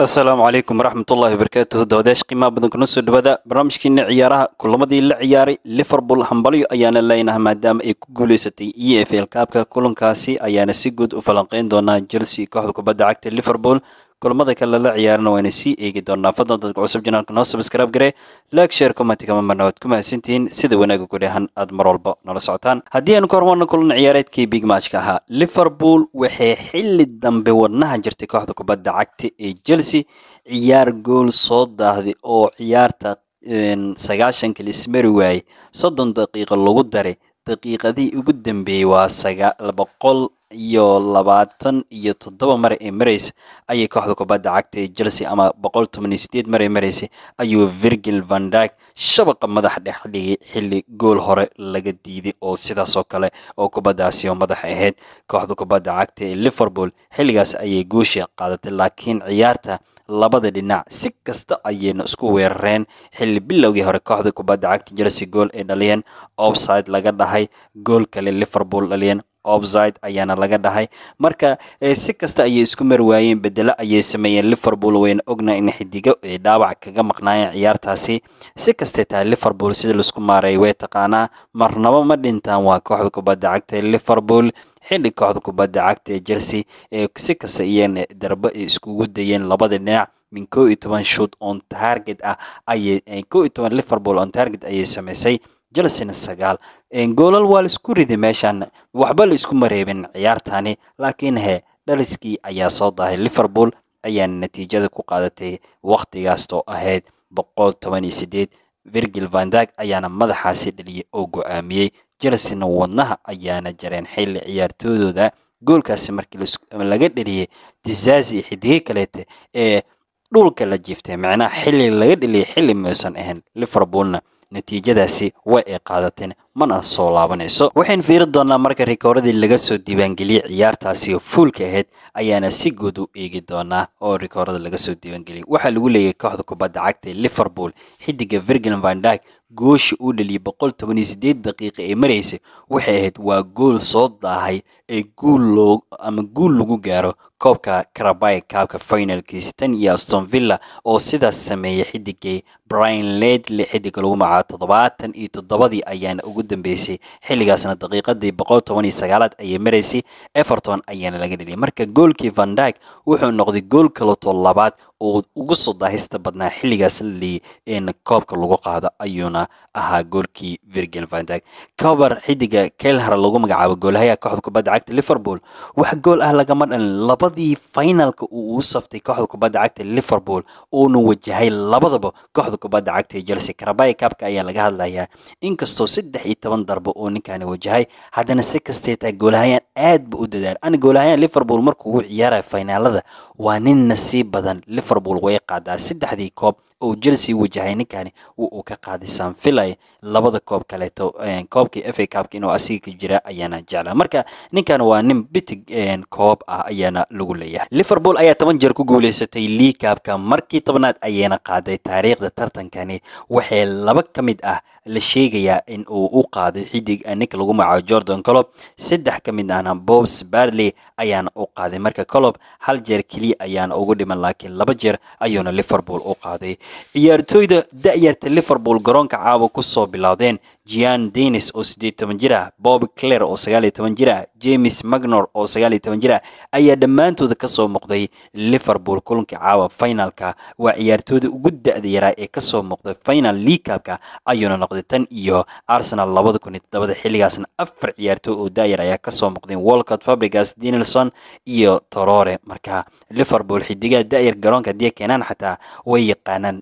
asalaamu calaykum waraxmatullahi wabarakaatuhu dawadaash qiimaha badan kuna soo dhawaada barnaamijkiina ciyaaraha kulamadii la ciyaaray liverpool hambalyo ayaana leynaha maadaama ay ku guuleysatay e f l kaabka kulankaasi ayaana si guud u falanqeyn doonaa chelsea kooxda kubadda cagta liverpool kulamada kale lala ciyaarana waa inay sii eegi doonaa fadlan dadka cusub janaalka noo subskraib gare laag sheer commenti kama marnawad ku mahadsantihiin sida wanaaga gudahan aad mar walba nala socotaan haddii aanu ka hormarno kulan ciyaareedkii big matchka ahaa liverpool waxay xilli dambe wadnaha jirtay kooxda kubadda cagta ee chelsea ciyaar gool soo daahday oo ciyaarta sagaashan kalis mari waaye soddon daqiiqo lagu daray daqiiqadii ugu dambeeyey waa boqol iyo labaatan iyo toddoba mar ee mareysa ayay kooxda kubadda cagta ee chelsea ama boqol toban iyo sideed mar ee mareysa ayuu virgil vandag shabaqa madax dhex dhigay xilli gool hore laga diiday oo sidaasoo kale oo kubaddaasi oo madaxa ahayd kooxda kubadda cagta ee liverpool xilligaas ayay guusha qaadatay laakiin ciyaarta labada dhinac si kasta ayayna isku weerareen xilli bilowgii hore kooxda kubadda cagta chelsea gool ay dhaliyeen offside laga dhahay gool kale liverpool dhaliyeen obside ayaana laga dhahay marka eh, si kasta ayay isku mar waayeen bedelo ayay sameeyeen liverpool wayna ogna in xidigo ee eh, dhaawac kaga maqnaayeen ciyaartaasi si kastay tahay liverpool sida laisku maareeyay way taqaanaa marnaba ma dhintaan waa kooxda kubadda cagta ee liverpool xilli kooxda kubadda cagta ee chelsea ee eh, si kasta iyana darbo ay iskugu dayeen labada dhinac min koo iyo toban shoot on target ah ayay koo iyo toban liverpool on target ayay samaysay jelsena sagaal goolal waa laisku ridi meeshaan waxba la isku mareebin ciyaartani laakiin he dhaliskii ayaa soo dahay liverpool ayaana natiijada ku qaadatay waqtigaastoo ahayd boqol toban iyo sideed virgil vandag ayaana madaxaasi dhaliyay oo go-aamiyey jelsina wadnaha ayaana jareen xilli ciyaartoodooda goolkaasi markii laga dheliyey tizazi xidige kaleeta ee dhulka la jiiftay macnaha xilli laga dheliyay xilli muusan ahayn liverpoolna natiijadaasi way ay qaadateen mana soo laabanayso waxayn fiiri doonnaa marka rikooradii laga soo diiwaangeliyey ciyaartaasi oo fuulka ahayd ayaana si guud u eegi doonaa oo rikoorada laga soo diiwaangeliyey waxaa lagu leeyahay kooxda kubadda cagta ee liverpool virgin virgil vandag gooshi uu dhaliyay boqol toban iyo siddeed daqiiqa ee maraysay waxay ahayd waa gool soo daahay ee ama guul lagu gaaro koobka carabi kaabka finalkiis tan iyo aston villa oo sidaas sameeyay xidigii brian ledle xidiga lagu macaa toddobaatan iyo toddobadii ayaana ugu dambeysay xilligaasna daqiiqadii boqol toban iyo sagaalaad ayay maraysay everton ayaana laga dheliyay marka goolkii van dyke wuxuu noqday gool kaleto labaad oo ugu soo daahista badnaa xilligaas la leeyay in koobka lagu qaado ayuuna ahaa goolkii virgil van dyke cover xidiga kelhar lagu magacaabo goolahayaa kooxda kubadda cagta liverpool wax gool ah lagama dhalin labadii finalka uu u saftay kooxda kubadda cagta liverpool uuna wajahay labadaba kooxda kubadda cagta ee chelsea karabay kabka ayaa laga hadlayaa inkastoo saddex iyo toban darbo oo ninkaani wajahay haddana si kastee taa ah goolahayaan aad ba u dadaal ana goolahayaan liverpool markuu u ciyaaraya finaalada waa nin nasiib badan liverpool way qaadaa saddexdii koob oo Chelsea wajahay ninkani uu ka qaaday San Filay labada koob kaleeto koobkii FA Cup inuu asiga ka jira ayaana jeclaa marka ninkan waa nin bitig koob ah ayaana lagu leeyahay Liverpool ayaa toban jeer ku guuleysatay League cup markii tobnaad ayayna qaaday taariikhda tartankani waxay laba ka mid ah la sheegayaa in uu u qaaday xidig eh, ninka lagu magacaabo Jordan Klopp saddex ka mid ahna Bob Bradley ayaana u qaaday marka Klopp hal jeer kaliya ayaana ugu dhiman laakiin laba jeer ayuuna Liverpool u qaaday ciyaartooyda da-yarta liverpool garoonka caawa kusoo bilaawdeen jian denis oo sideed toban jir ah bob clare oo sagaal iyo toban jir ah james magnor oo sagaal iyo toban jir ah ayaa dhammaantooda kasoo muuqday liverpool kulankii caawa finalka waa ciyaartooyda ugu da-da yaraa ee kasoo muuqday final leaguecup ayuuna noqday tan iyo arsenal labada kun iyo toddobada xilligaasna afar ciyaartooy oo dayar ayaa kasoo muuqdeen walcott fabrigas dinelson iyo torore marka liverpool xidigaha dayar garoonka haddii keenaan xataa way yaqaanaan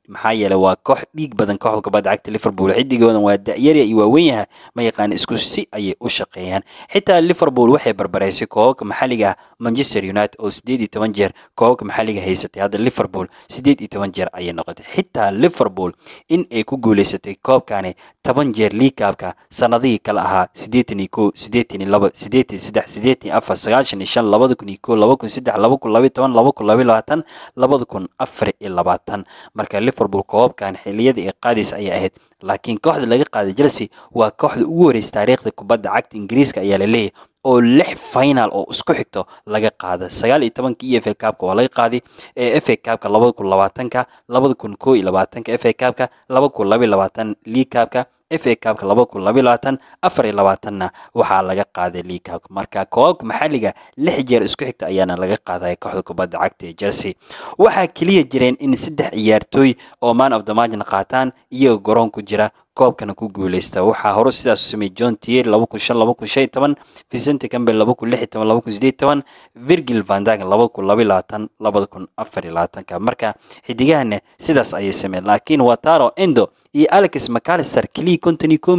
maxaa yeele waa koox dhiig badan kooxda kubadda cagta liverpool xidigoodan waa da'yarya iyo waawenyaha ma yaqaan isku si ayay u shaqeeyaan xitaa liverpool waxay barbaraysay koobabka maxalliga ah manchester united oo sideed iyo toban jeer koobabka maxalliga haysatay hadda liverpool sideed iyo toban jeer ayay noqotay xitaa liverpool in ay ku guuleysatay koobkani toban jeer liikaabka sanadihii kala ahaa sideetan iyo kow sideetan iyo laba sideetan iyo saddex sideetan iyo afar sagaashan iyo shan labada kun iyo kow laba kun saddex laba kun laba toban laba kun laba labaatan labada kun afar iyo labaatan marka Liverpool koobkan xilliyadii ay qaadis ayaa ahayd laakiin kooxda laga qaaday Chelsea waa kooxda ugu horreysay taariikhda kubadda cagta Ingiriiska ayaa la leeyahay oo lix final oo isku xigto laga qaada sagaal iyo tobankii iyo f Cup-ka waa laga qaaday ee f Cup-ka labada kun labaatanka labada kun koo iyo labaatanka f Cup-ka laba kun laba iyo labaatan League cup fa a kabka laba kun laba labaatan afar iyo labaatanna waxaa laga qaaday league cup marka koobabka maxalliga lix jeer isku xigta ayaana laga qaadaya kooxda kubadda cagta ee chelsea waxaa keliya jireen in saddex ciyaartooy oo man of the margin qaataan iyagoo garoon ku jira koobkana ku guuleysta waxaa hore sidaas u sameeyey john tier laba kun shan laba kun shan iyo toban vicente campbell laba kun lix iyo toban laba kun sideed toban virgil vandag laba kun laba iyo labaatan labada kun afar iyo labaatanka marka xidigahana sidaas ayay sameeyeen laakiin wataro endo iyo alex macalister keliya konton iyo kow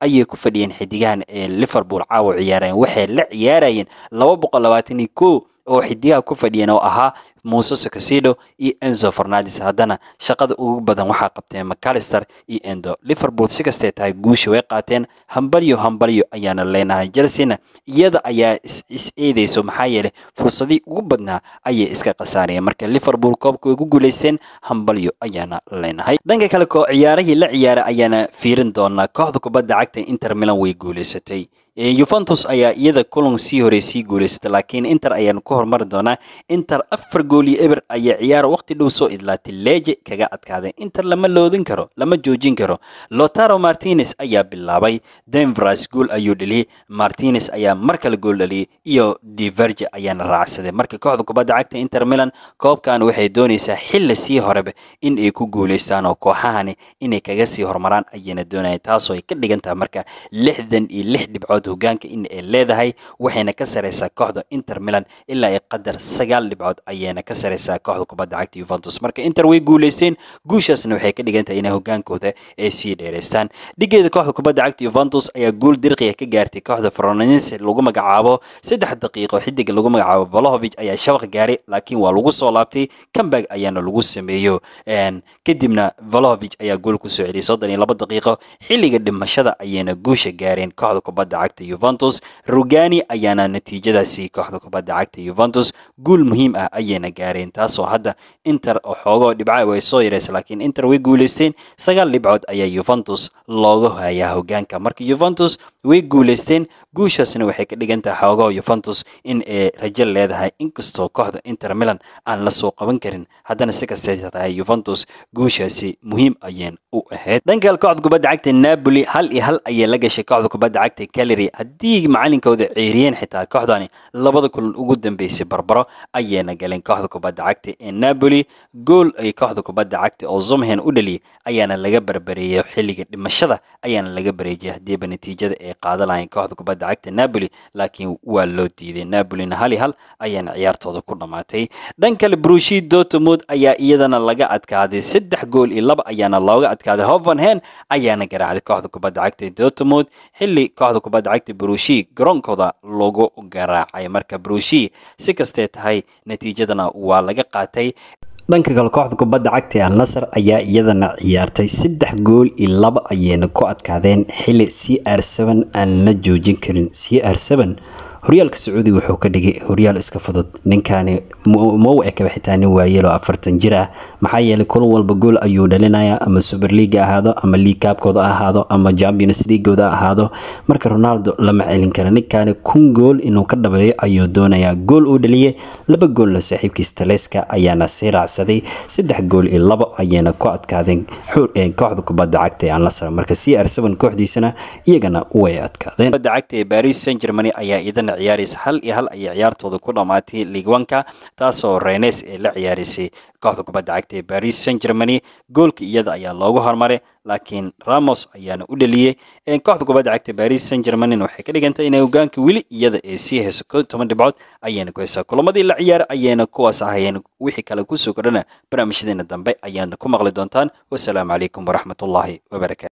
ayay ku fadhiyeen xidigahan ee liverpool caawa ciyaarayeen waxay la ciyaarayeen laba boqol labaatan iyo kow oo xidigaha ku fadhiyeen oo ahaa muuse sakasido iyo enzo fernandes haddana shaqada ugu badan waxaa qabteen macalister iyo endo liverpool si kastee tahay guusha way qaateen hambalyo hambalyo ayaana leenahay jelsena iyada ayaa is eedeyso maxaa yeele fursadii ugu badnaa ayay iska khasaariyeen marka liverpool koobka way ku guulaysteen hambalyo ayaana leenahay dhanka kale koo ciyaarihii la ciyaara ayaana fiirin doonaa kooxda kubadda cagta inter milan way guuleysatay yuventus ayaa iyada kulan sii horey sii guulaysatay laakiin inter ayaan ku hormari doonaa inter afar gool eber ayaa ciyaar waqti dhow soo idlaatay leeje kaga adkaaday inter lama loodin karo lama joojin karo lotaro martinez ayaa bilaabay denvers gool ayuu dheliyey martinez ayaa mar kale gool dheliyey iyo diverge ayaana raacsaday marka kooxda kubadda cagta inter milan koobkan waxay doonaysaa xilli sii horeba in ay ku guulaystaan oo kooxahani inay kaga sii hormaraan ayayna doonayaan taasoo ay ka dhigan tahay marka lixdan iyo lix dhibcood hogaanka in ay leedahay waxayna ka saraysaa kooxda inter milan ilaa ay qadar sagaal dhibcood ayayna waxayna ka sareysaa kooxda kubadda cagta yuventus marka inter way guuleysteen guushaasna waxay ka dhigan inay hogaankooda ay sii dheeraystaan dhigeeda kooxda kubadda cagta yuventus ayaa guul dirqiya ah ka gaartay kooxda froninse lagu magacaabo saddex daqiiqo xiddiga lagu magacaabo bolohovich ayaa shabaq gaaray laakiin waa lagu soo laabtay kambag ayaana lagu sameeyo kadibna bolohovich ayaa gool kusoo celiyay soddon iyo laba daqiiqo xilliga dhimashada ayayna guusha gaareen kooxda kubadda cagta yuventus rugani ayaana natiijadaasi kooxda kubadda cagta yuventus guul muhiim ah ayayna gaareen taasoo hadda inter xoogoo dhibco ay soo yareysa laakiin inter way guuleysteen sagaal dhibcood ayaa yuventus looga hayaa hogaanka marka yuventus way guuleysteen guushaasna waxay ka dhigan tahay xoogoo yuventus in ay rajo leedahay inkastoo kooxda inter milan aan la soo qaban karin haddana si kastee tahay yuventus guushaasi muhiim ayeen u ahayd dhanka kooxda kubadda cagta napoli hal iyo hal ayay la gashay kooxda kubadda cagta calery haddii macalinkooda ceeriyeen xitaa kooxdani labada kulan ugu dambeysay barbaro ayayna galeen kooxda kooxda kubadda cagta ee napoli gool ay kooxda kubadda cagta oo zomhen u dhaliyay ayaana laga barbareeyay xilliga dhimashada ayaana laga bareejiyay haddiiba natiijada ay qaadan lahayn kooxda kubadda cagta napoli laakiin waa loo diiday napolina hal hal ayaana ciyaartooda ku dhammaatay dhan kale brushi dortmund ayaa iyadana laga adkaaday saddex gool iyo laba ayaana looga adkaaday hovenhen ayaana garaacday kooxda kubadda cagta dortmund xilli kooxda kubadda cagta brushi garoonkooda lagu garaacay marka brushi si kastee tahay natiijadana waa laga qaatay dhanka kale kooxda kubadda cagta ee alnasar ayaa iyadana ciyaartay saddex gool iyo laba ayayna ku adkaadeen xili c r aan la joojin karin c r horyaalka sacuudiga wuxuu ka dhigay horyaal iska fudud ninkaani mau ekaba xitaa nin waayeloo afartan jir ah maxaa yeelay kulan walba gool ayuu dhalinayaa ama super leaga ahaado ama league kaabkooda ahaado ama champions leagueooda ahaado marka ronaldo lama celin kara ninkaani kun gool inuu ka dhabeeyo ayuu doonayaa gool uu dhaliyey laba goolna saaxiibkiis taleska ayaana sii raacsaday saddex gool iyo labo ayayna ku adkaadeen kooxda kubadda cagta ee anlasar marka c r kooxdiisana iyagana way adkaadeen kubadda cagta ee paris saint germany ayaa iidana waxayna ciyaaraysa hal iyo hal ayay ciyaartooda ku dhammaatay league taasoo renes ee la ciyaaraysay kooxda kubadda cagta ee baris saint germany goolka iyada ayaa loogu hormaray laakiin ramos ayaana u dhaliyey kooxda kubadda cagta baris saint germanyna waxay ka dhigantahay inay hogaanka weli iyada ee sii heyso toban dhibcood ayayna ku heysaa kulamadii la ciyaaray ayayna kuwaas ahayeen wixii kale kusoo kordhana barnaamijyadeena dambe ayaana ku maqli doontaan wasalaamu calaykum waraxmatullaahi wabarakaatu